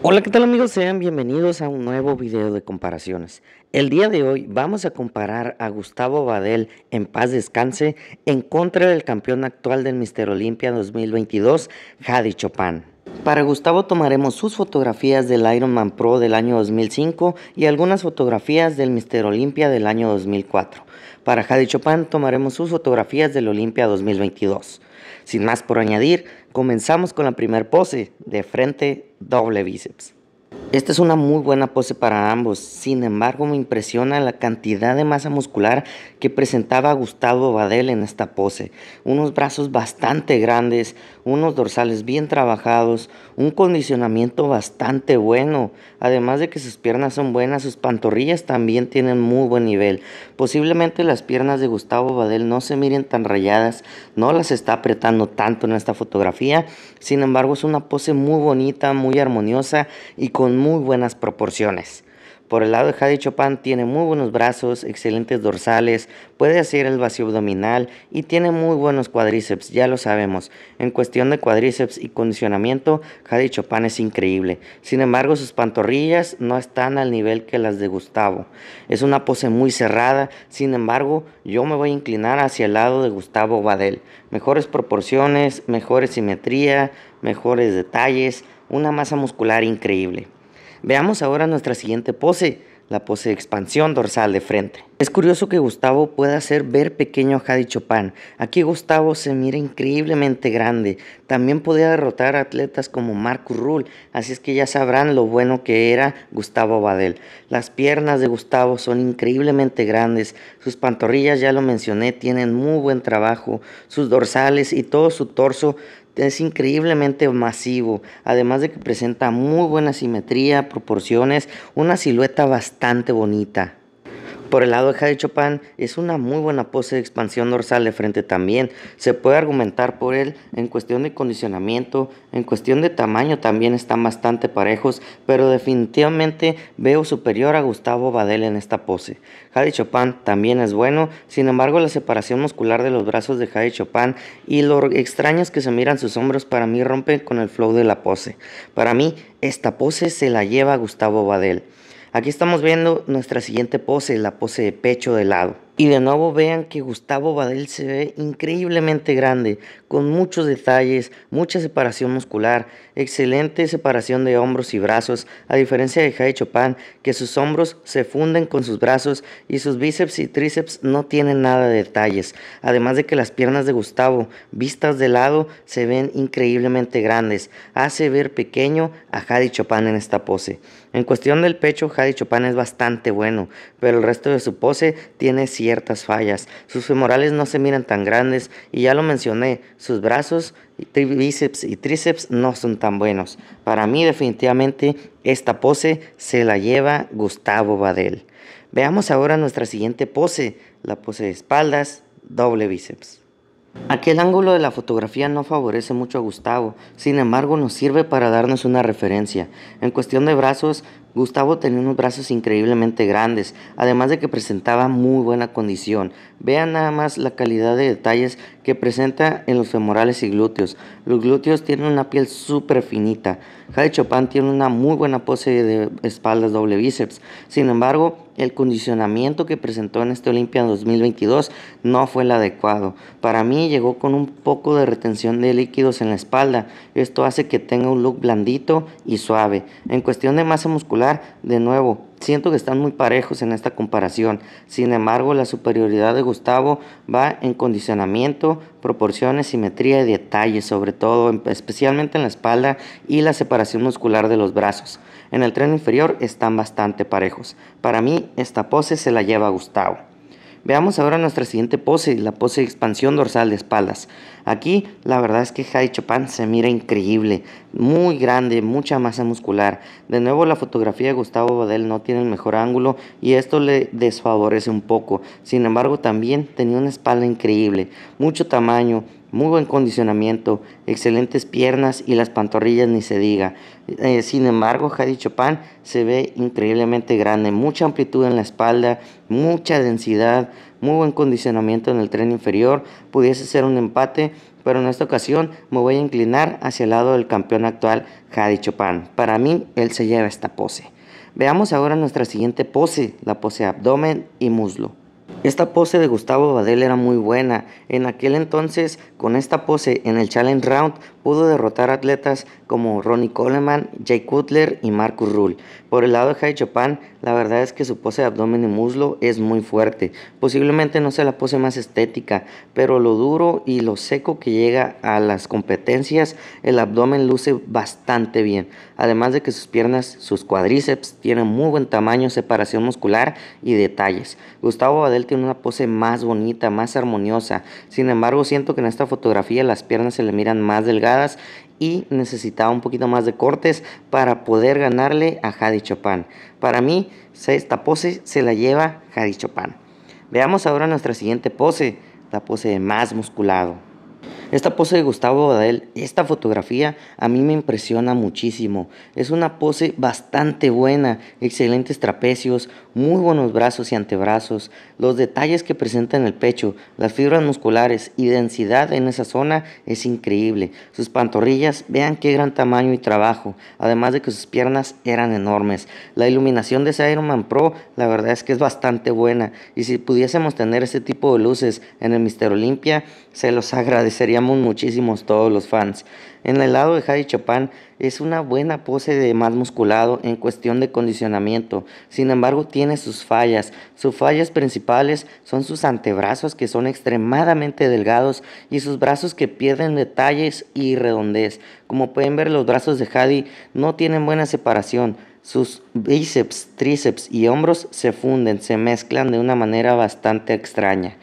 Hola, ¿qué tal amigos? Sean bienvenidos a un nuevo video de comparaciones. El día de hoy vamos a comparar a Gustavo Badel en paz descanse en contra del campeón actual del Mister Olimpia 2022, Hadi Chopin. Para Gustavo tomaremos sus fotografías del Ironman Pro del año 2005 y algunas fotografías del Mister Olimpia del año 2004. Para Hadi Chopin tomaremos sus fotografías del Olimpia 2022. Sin más por añadir, Comenzamos con la primera pose, de frente doble bíceps. Esta es una muy buena pose para ambos, sin embargo me impresiona la cantidad de masa muscular que presentaba Gustavo Badel en esta pose. Unos brazos bastante grandes, unos dorsales bien trabajados, un condicionamiento bastante bueno, además de que sus piernas son buenas, sus pantorrillas también tienen muy buen nivel. Posiblemente las piernas de Gustavo Badel no se miren tan rayadas, no las está apretando tanto en esta fotografía, sin embargo es una pose muy bonita, muy armoniosa y con muy buenas proporciones. Por el lado de Javi tiene muy buenos brazos, excelentes dorsales, puede hacer el vacío abdominal y tiene muy buenos cuadríceps, ya lo sabemos. En cuestión de cuadríceps y condicionamiento, Javi es increíble. Sin embargo, sus pantorrillas no están al nivel que las de Gustavo. Es una pose muy cerrada, sin embargo, yo me voy a inclinar hacia el lado de Gustavo Badel. Mejores proporciones, mejores simetría, mejores detalles, una masa muscular increíble. Veamos ahora nuestra siguiente pose, la pose de expansión dorsal de frente. Es curioso que Gustavo pueda hacer ver pequeño a Hadi Chopin. Aquí Gustavo se mira increíblemente grande. También podía derrotar a atletas como Marcus Rull. así es que ya sabrán lo bueno que era Gustavo Badel. Las piernas de Gustavo son increíblemente grandes, sus pantorrillas ya lo mencioné, tienen muy buen trabajo, sus dorsales y todo su torso es increíblemente masivo, además de que presenta muy buena simetría, proporciones, una silueta bastante bonita. Por el lado de Jade Chopin es una muy buena pose de expansión dorsal de frente también. Se puede argumentar por él en cuestión de condicionamiento, en cuestión de tamaño también están bastante parejos, pero definitivamente veo superior a Gustavo Badel en esta pose. Jade Chopin también es bueno, sin embargo la separación muscular de los brazos de Jade Chopin y los extraños que se miran sus hombros para mí rompen con el flow de la pose. Para mí esta pose se la lleva Gustavo Badel. Aquí estamos viendo nuestra siguiente pose, la pose de pecho de lado. Y de nuevo vean que Gustavo Badel se ve increíblemente grande, con muchos detalles, mucha separación muscular, excelente separación de hombros y brazos, a diferencia de Jai Chopin, que sus hombros se funden con sus brazos y sus bíceps y tríceps no tienen nada de detalles. Además de que las piernas de Gustavo, vistas de lado, se ven increíblemente grandes, hace ver pequeño a Jai Chopin en esta pose. En cuestión del pecho, Hadi Chopin es bastante bueno, pero el resto de su pose tiene ciertas fallas. Sus femorales no se miran tan grandes y ya lo mencioné, sus brazos, bíceps y tríceps no son tan buenos. Para mí definitivamente esta pose se la lleva Gustavo Badel. Veamos ahora nuestra siguiente pose, la pose de espaldas, doble bíceps. Aquel ángulo de la fotografía no favorece mucho a Gustavo, sin embargo nos sirve para darnos una referencia. En cuestión de brazos, Gustavo tenía unos brazos increíblemente grandes, además de que presentaba muy buena condición. Vean nada más la calidad de detalles que presenta en los femorales y glúteos. Los glúteos tienen una piel súper finita. Jade Chopin tiene una muy buena pose de espaldas doble bíceps. Sin embargo, el condicionamiento que presentó en este Olimpia 2022 no fue el adecuado. Para mí llegó con un poco de retención de líquidos en la espalda. Esto hace que tenga un look blandito y suave. En cuestión de masa muscular, de nuevo, siento que están muy parejos en esta comparación. Sin embargo, la superioridad de Gustavo va en condicionamiento, proporciones, simetría y detalles, sobre todo, especialmente en la espalda y la separación muscular de los brazos. En el tren inferior están bastante parejos. Para mí, esta pose se la lleva Gustavo. Veamos ahora nuestra siguiente pose, la pose de expansión dorsal de espaldas. Aquí la verdad es que Jai Chopin se mira increíble, muy grande, mucha masa muscular. De nuevo la fotografía de Gustavo Badel no tiene el mejor ángulo y esto le desfavorece un poco. Sin embargo también tenía una espalda increíble, mucho tamaño, muy buen condicionamiento, excelentes piernas y las pantorrillas ni se diga. Eh, sin embargo, Hadi Chopin se ve increíblemente grande, mucha amplitud en la espalda, mucha densidad, muy buen condicionamiento en el tren inferior. Pudiese ser un empate, pero en esta ocasión me voy a inclinar hacia el lado del campeón actual, Hadi Chopin. Para mí, él se lleva esta pose. Veamos ahora nuestra siguiente pose, la pose abdomen y muslo. Esta pose de Gustavo Badel era muy buena. En aquel entonces, con esta pose en el Challenge Round, pudo derrotar atletas como Ronnie Coleman, Jay Cutler y Marcus Rule. Por el lado de Jai Chopin, la verdad es que su pose de abdomen y muslo es muy fuerte. Posiblemente no sea la pose más estética, pero lo duro y lo seco que llega a las competencias, el abdomen luce bastante bien. Además de que sus piernas, sus cuadríceps tienen muy buen tamaño, separación muscular y detalles. Gustavo Badel tiene una pose más bonita, más armoniosa. Sin embargo, siento que en esta fotografía las piernas se le miran más delgadas y necesitaba un poquito más de cortes para poder ganarle a Hadi Chopin. Para mí, esta pose se la lleva Hadi Chopin. Veamos ahora nuestra siguiente pose, la pose de más musculado. Esta pose de Gustavo Badel, esta fotografía a mí me impresiona muchísimo. Es una pose bastante buena, excelentes trapecios, muy buenos brazos y antebrazos, los detalles que presenta en el pecho, las fibras musculares y densidad en esa zona es increíble. Sus pantorrillas, vean qué gran tamaño y trabajo, además de que sus piernas eran enormes. La iluminación de ese Ironman Pro, la verdad es que es bastante buena y si pudiésemos tener ese tipo de luces en el Mister Olympia, se los agradecería muchísimos todos los fans. En el lado de Hadi Chopin es una buena pose de más musculado en cuestión de condicionamiento, sin embargo tiene sus fallas. Sus fallas principales son sus antebrazos que son extremadamente delgados y sus brazos que pierden detalles y redondez. Como pueden ver los brazos de Hadi no tienen buena separación, sus bíceps, tríceps y hombros se funden, se mezclan de una manera bastante extraña.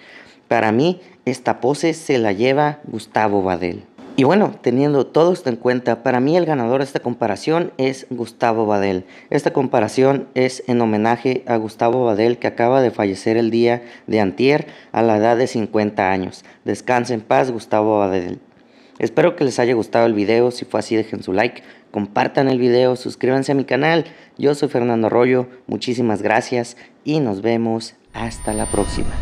Para mí, esta pose se la lleva Gustavo Badel. Y bueno, teniendo todo esto en cuenta, para mí el ganador de esta comparación es Gustavo Badel. Esta comparación es en homenaje a Gustavo Badel que acaba de fallecer el día de antier a la edad de 50 años. Descanse en paz Gustavo Badel. Espero que les haya gustado el video, si fue así dejen su like, compartan el video, suscríbanse a mi canal. Yo soy Fernando Arroyo, muchísimas gracias y nos vemos hasta la próxima.